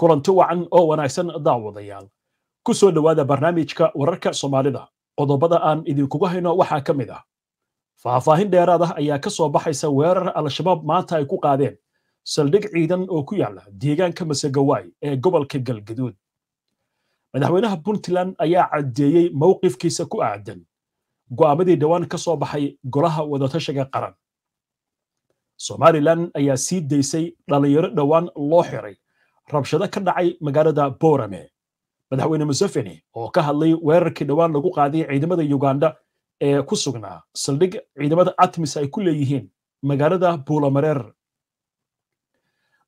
kulanti wacan oo wanaagsan daawadayaal ku soo dhowaada barnaamijka wararka soomaalida qodobada aan idinkugu hayno waxaa ka mid ah faahfaahin dheeraad ah ayaa ka soo baxaysa weerar al-shabaab maanta ay ku qaadeen saldhig ciidan oo ku yaala deegaanka masegawaay ee gobolka galgaduud madaxweynaha puntland ayaa caddeeyey mowqifkiisa ku aadan go'aamadii dhowaan ka soo baxay golaha wadatashiga qaran somalilan ayaa sii daysay dhallinyaro dhowaan loo xiray rabshado ka dhacay magaalada borame madaxweyne museveni oo ka hadlay weerarkii dhowaan lagu qaadiyay ciidamada uganda ee ku sugnaa saldhig ciidamada atmis ay ku leeyihiin magaalada buulamareer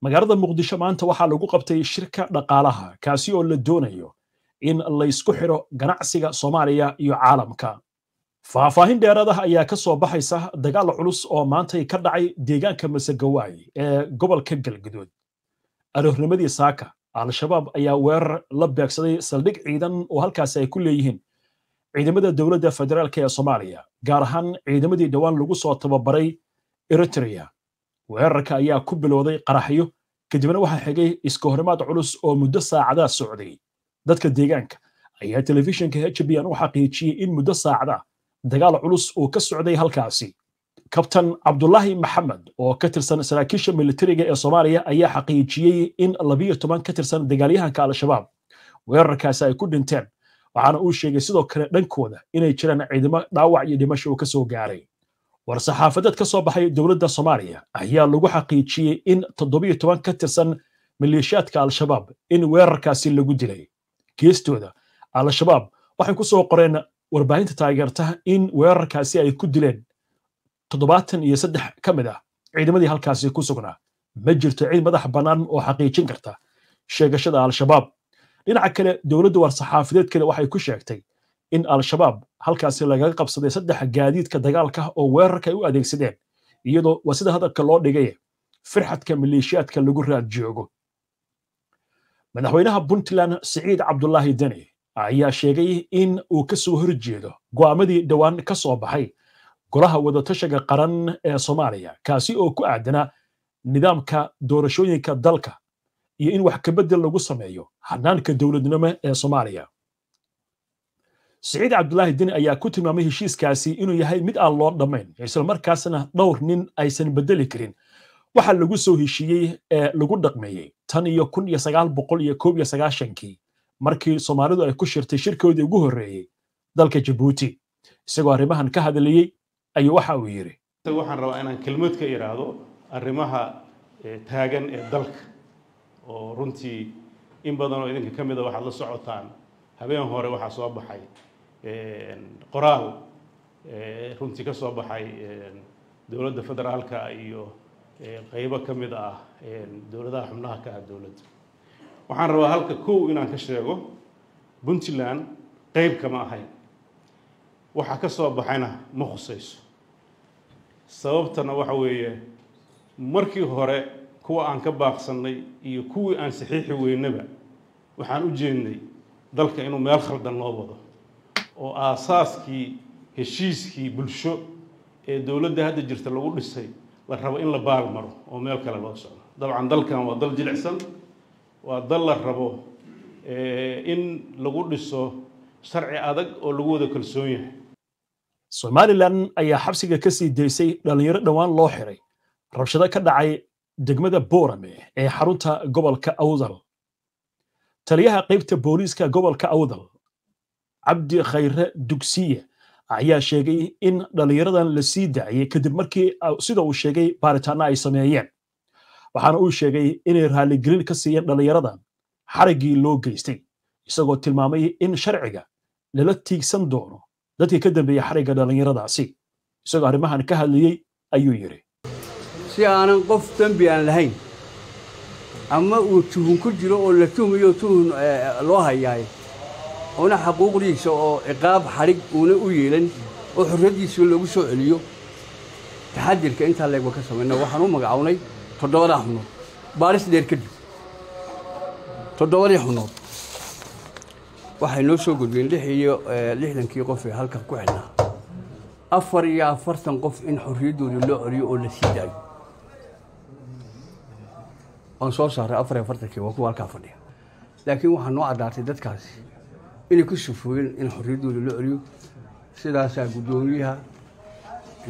magaalada muqdisho maanta waxaa lagu qabtay shirka dhaqaalaha kaasi oo la doonayo in laysku xidho ganacsiga soomaaliya iyo caalamka faahfaahin dheeraadaha ayaa ka soo baxaysa dagaal culus oo maantay ka dhacay deegaanka masegawaay ee gobolka galgaduud aroornimadii saaka al-shabaab ayaa weerar la beegsaday saldhig ciidan oo halkaasi ay ku leeyihiin ciidamada dowladda federaalka ee soomaaliya gaar ahaan ciidamadii dhowaan lagu soo tababaray eritrea weerarka ayaa ku bilowday qaraxyo kadibna waxaa xigay iskahorimaad culus oo muddo saacadaa socday dadka deegaanka ayaa telefishinka h b n u xaqiijiyey in muddo saacada dagaal culus uu ka socday halkaasi kabtan cabdulaahi maxamed oo ka tirsan saraakiisha militariga ee soomaaliya ayaa xaqiijiyey in labiyo toban ka tirsan dagaalyahanka al-shabaab weerarkaasi ay ku dhinteen waxaana uu sheegay sidoo kale dhankooda inay jiraan ciidamo dhaawac iyo dhimasho uu ka soo gaaray war-saxaafadeed ka soo baxay dowladda soomaaliya ayaa lagu xaqiijiyey in toddobiyo toban ka tirsan maleeshiyaadka al-shabaab in weerarkaasi lagu dilay geestooda al-shabaab waxay ku soo qoreen warbaahinta taageerta in weerarkaasi ay ku dileen toddobaatan iyo saddex ka mid ah ciidamadii halkaasi ku sugnaa ma jirto cid madax bannaan oo xaqiijin karta sheegashada al-shabaab dhinaca kale dowladda war-saxaafadeed kale waxay ku sheegtay in al-shabaab halkaasi lagaga qabsaday saddex gaadiidka dagaalka ah oo weerarka ay u adeegsadeen iyadoo waa sida hadalka loo dhigay firxadka maleeshiyaadka lagu raad joogo madaxweynaha puntland siciid cabdulaahi deni ayaa sheegay in uu kasoo horjeedo go'aamadii dhowaan ka soo baxay golaha wadatashiga qaran ee soomaaliya kaasi oo ku aadana nidaamka doorashooyinka dalka iyo in wax kabedel lagu sameeyo hanaanka dowladnimo ee soomaaliya siciid cabdulaahi deni ayaa ku tilmaamay heshiiskaasi inuu yahay mid aan loo dhammayn islamarkaasna dhowr nin aysan bedeli karin waxaa lagu soo heshiiyey ee lagu dhaqmeeyey tan iyo kun iyo sagaal boqol iyo koob iyo sagaashankii markii soomaalidu ay ku shirtay shirkoodii ugu horreeyey dalka jabuuti isagoo arrimahan ka hadlayey ayuu waxa uu yidhi waxaan rabaa inaan kelmad ka iraahdo arrimaha taagan ee dalka oo runtii in badan oo idinka ka mida waxaad la socotaan habeen hore waxaa soo baxay qoraal runtii ka soo baxay dowladda federaalka iyo qeybo ka mid ah dowladaha xubnaha ka ah dowladda waxaan rabaa halka kow inaan ka sheego puntland qeyb kama ahayn waxa ka soo baxayna ma khusayso sababtana waxa weeye markii hore kuwa aan ka baaqsannay iyo kuwii aan saxiixi weynaba waxaan u jeednay dalka inuu meel khaldan loo wado oo aasaaskii heshiiskii bulsho ee dowladda hadda jirta lagu dhisay la rabo in la baal maro oo meel kale loo socdo dabcan dalkan waa dal jilicsan waa dal la rabo eh, in lagu dhiso sharci adag oo lagu wada kalsoon yahay somalilan ayaa xabsiga ka sii daysay dhallinyaro dhowaan loo xiray rabshado ka dhacay degmada boorame ee xarunta gobolka awdal taliyaha qaybta booliiska gobolka awdal cabdi khayre dugsiye ayaa sheegay in dhallinyaradan la sii daayay kadib markii sida uu sheegay baaritaanna ay sameeyeen waxaana uu sheegay inay raalligelin ka siiyeen dhallinyaradan xariggii loo geystay isagoo tilmaamay in sharciga lala tiigsan doono dadkii ka dambeeyey xarigga dhallinyaradaasi isagoo arrimahan ka hadlayey ayuu yidhi si aanan qof dembi aan lahayn ama uu tuhun ku jiro oo la tuhmayo tuhun eh, loo hayaay una xaquuqdiisa oo ciqaab xadhig uuna u yeelan oo xorraddiisa loogu soo celiyo taxadirka intaa leegba ka samayna waxaan u magacownay toddobadaa xunood baaris dheer kadib toddobadii xunood waxay noo soo gudbiyeen lix iyo eh, lixdankii qof ee halka ku xidhnaa afar iyo afartan qof in xorriyadoodii loo celiyo oo la sii daayo waan soo saaray afar iyo afartankii waa kuwa halkaa fadhiya laakiin waxaa noo caddaatay dadkaasi inay ku sufooyeen in xorriyaddooda loo celiyo sidaasaa guddoomiyaha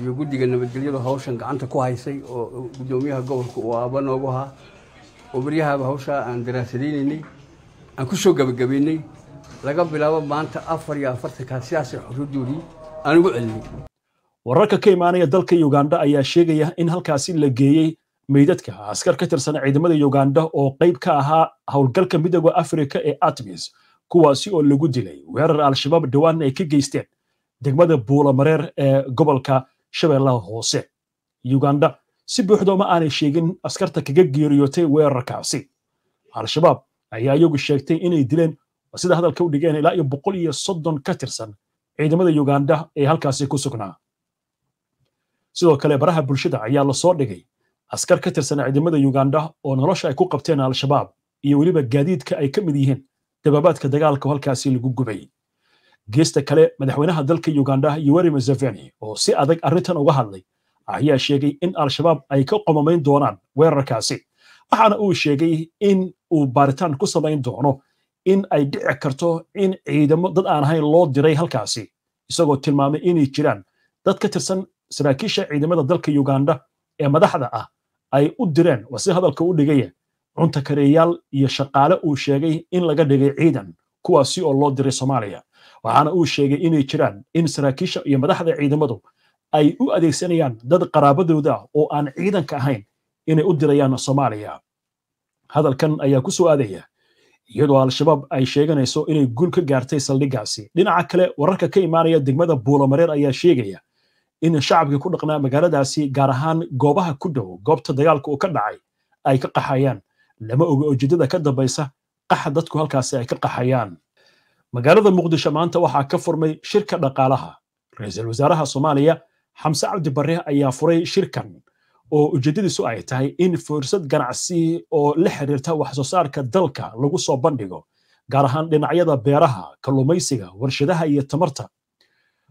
iyo guddiga nabadgelyadu hawshan gacanta ku haysay oo guddoomiyaha gobolku uu aaba noogu ahaa oo baryahaaba hawshaa aan daraasadaynanay aan ku soo gabagabeynay laga bilaabo maanta afar iyo afartankaad sidaasay xuruudoodii aan ugu celinay wararka ka imaanaya dalka uganda ayaa sheegaya in halkaasi la geeyey meydadka askar ka tirsan ciidamada uganda oo qayb ka ahaa howlgalka midooda afrika ee atmis kuwaasi oo lagu dilay weerar al-shabaab dhowaan ay ka geysteen degmada buulamareer ee gobolka shabeellaha hoose yuganda si buuxda ma aanay sheegin askarta kaga geeriyootay weerarkaasi al-shabaab ayaa iyagu sheegtay inay dileen sida hadalka u dhigeen ilaa iyo boqol iyo soddon ka tirsan ciidamada uganda ee halkaasi ku sugnaa sidoo kale baraha bulshada ayaa lasoo dhigay askar ka tirsan ciidamada uganda oo nolosha ay ku qabteen al-shabaab iyo weliba gaadiidka ay ka mid yihiin dabaabaadka dagaalka halkaasi lagu gubay geesta kale madaxweynaha dalka uganda yoweri museveni oo si adag arrintan uga hadlay ayaa sheegay in al-shabaab ay ka qomamayn doonaan weerarkaasi waxaana uu sheegay in uu baaritaan ku samayn doono in ay dhici karto in ciidamo dad aan ahayn loo diray halkaasi isagoo tilmaamay inay jiraan dad ka tirsan saraakiisha ciidamada dalka uganda ee madaxda ah ay u direen waa si hadalka u dhigaya cuntakareeyaal iyo shaqaale uu sheegay in laga dhigay ciidan kuwaasi oo loo diray soomaaliya waxaana uu sheegay inay jiraan in saraakiisha iyo madaxda ciidamadu ay u adeegsanayaan dad qaraabadooda oo aan ciidanka ahayn inay u dirayaan soomaaliya hadalkan ayaa ku aadaya iyadoo al-shabaab ay sheeganayso inay guul ka gaartay saldhiggaasi dhinaca kale wararka ka imaanaya degmada buulamareer ayaa sheegaya in shacabkii ku dhaqnaa magaaladaasi gaar ahaan goobaha ku dhow goobta dagaalka uu ka dhacay ay ka qaxayaan lama oga ujeeddada ka dambaysa qaxa dadku halkaasi ay ka qaxayaan magaalada muqdisho maanta waxaa ka furmay shirka dhaqaalaha ra-iisul wasaaraha soomaaliya xamse cabdi barre ayaa furay shirkan oo ujeeddadiisu ay tahay in fursad ganacsi oo la xiriirta wax soo saarka dalka lagu soo bandhigo gaar ahaan dhinacyada beeraha kalluumaysiga warshadaha iyo tamarta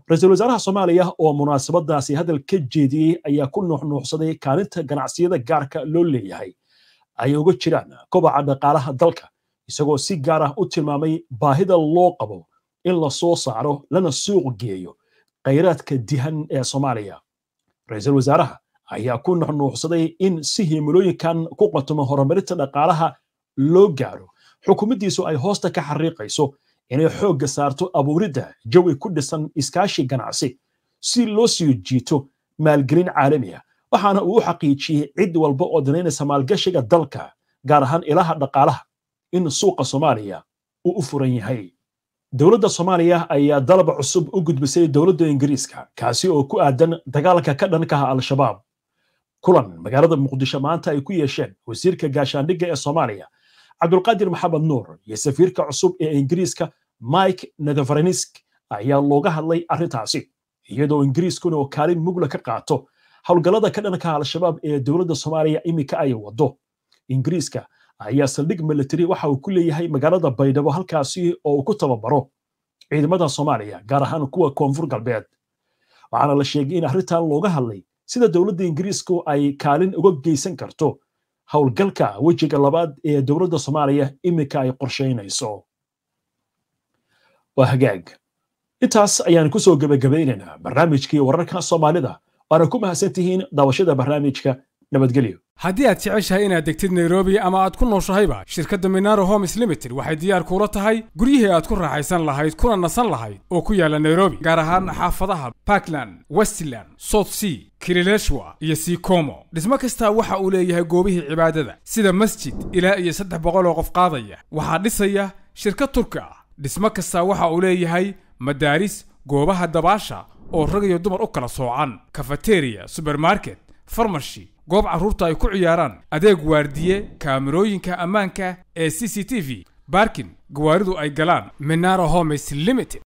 ra-iisul wasaaraha soomaaliya oo munaasabadaasi hadal ka jeediyey ayaa ku nuuxnuuxsaday kaalinta ganacsiyada gaarka loo leeyahay ay uga jiraan kobaca dhaqaalaha dalka isagoo si gaar ah u tilmaamay baahida loo qabo in la soo saaro lana suuq geeyo kheyraadka dihan ee soomaaliya ra-iisul wasaaraha ayaa ku nuxnuuxsaday in si himilooyinkan ku qatumo horumarinta dhaqaalaha loo gaaro xukuumaddiisu ay hoosta ka xariiqayso inay xoogga saarto abuuridda jawi ku dhisan iskaashi ganacsi si loo sii jiito maalgelin caalami ah waxaana uu u xaqiijiyey cid walba oo danaynaysa maalgashiga dalka gaar ahaan ilaha dhaqaalaha in suuqa soomaaliya uu u furan yahay dowladda soomaaliya ayaa dalaba cusub u gudbisay dowladda ingiriiska kaasi oo ku aadan dagaalka ka dhankaha al-shabaab kulan magaalada muqdisho maanta ay ku yeesheen wasiirka gaashaandhigga ee soomaaliya cabdulqaadir maxamed nuur iyo safiirka cusub ee ingiriiska mike netherfarenisk ayaa looga hadlay arrintaasi iyadoo ingiriiskuna oo kaalin mugla ka qaato howlgallada ka dhanka al-shabaab ee dowladda soomaaliya iminka ay waddo ingiriiska ayaa saldhig milatari waxa uu ku leeyahay magaalada baydhabo halkaasi oo uu ku tababaro ciidamada soomaaliya gaar ahaan kuwa koonfur galbeed waxaana la sheegay in arrintan looga hadlay sida dowladda ingiriisku ay kaalin uga geysan karto howlgalka wejiga labaad ee dowladda soomaaliya iminka ay qorshaynayso waa hagaag intaas ayaan ku soo gebagabaynaynaa barnaamijkii wararka soomaalida waana ku mahadsan tihiin daawashada barnaamijka nabadgelyo haddii aad jeceshahay inaad degtid nairobi ama aad ku nooshahayba shirkadda minaro homes limited waxay diyaar kuula tahay guryihii aad ku raaxaysan lahayd kuna nasan lahayd oo ku yaalla nairobi gaar ahaan xaafadaha parkland westland south sea kilileshwa iyo sikomo dhismo kastaa waxa uu leeyahay goobihii cibaadada sida masjid ilaa iyo saddex boqol oo qof qaadaya waxaa dhisaya shirka turka ah dhismo kastaa waxa uu leeyahay madaaris goobaha dabaasha oo rag iyo dumar u kala soocan kafateriya subermarket farmashi goob carruurta ay ku ciyaaraan adeeg waardiye kaamirooyinka ammaanka ee c c t v barkin gawaaridu ay galaan minaro homes limited